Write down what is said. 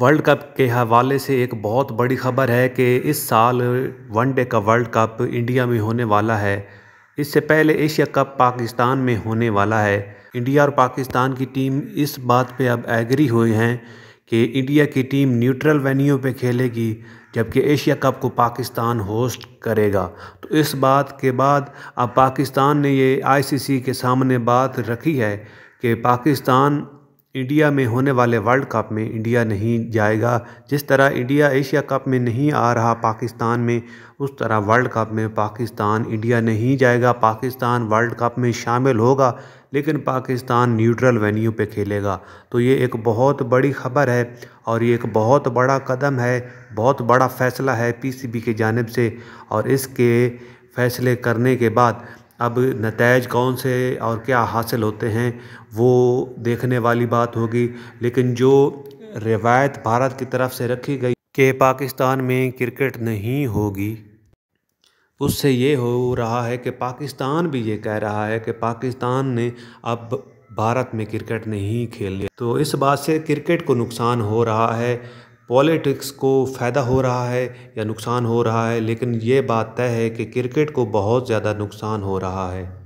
world cup के हवाले से एक बहुत बड़ी ख़बर है कि इस साल वनडे का वर्ल्ड कप इंडिया में होने वाला है इससे पहले एशिया कप पाकिस्तान में होने वाला है इंडिया और पाकिस्तान की टीम इस बात पे अब एग्री हुए हैं कि इंडिया की टीम न्यूट्रल वेन्यू पे खेलेगी जबकि एशिया कप को पाकिस्तान होस्ट करेगा तो इस बात के बाद अब पाकिस्तान ने ये आईसीसी के सामने बात रखी है कि पाकिस्तान इंडिया में होने वाले वर्ल्ड कप में इंडिया नहीं जाएगा जिस तरह इंडिया एशिया कप में नहीं आ रहा पाकिस्तान में उस तरह वर्ल्ड कप में पाकिस्तान इंडिया नहीं जाएगा पाकिस्तान वर्ल्ड कप में शामिल होगा लेकिन पाकिस्तान न्यूट्रल वेन्यू पे खेलेगा तो ये एक बहुत बड़ी खबर है और ये एक बहुत बड़ा कदम है बहुत बड़ा फ़ैसला है पी की जानब से और इसके फ़ैसले करने के बाद अब नतज कौन से और क्या हासिल होते हैं वो देखने वाली बात होगी लेकिन जो रिवायत भारत की तरफ से रखी गई कि पाकिस्तान में क्रिकेट नहीं होगी उससे ये हो रहा है कि पाकिस्तान भी ये कह रहा है कि पाकिस्तान ने अब भारत में क्रिकेट नहीं खेलने तो इस बात से क्रिकेट को नुकसान हो रहा है पॉलिटिक्स को फ़ायदा हो रहा है या नुकसान हो रहा है लेकिन ये बात तय है कि क्रिकेट को बहुत ज़्यादा नुकसान हो रहा है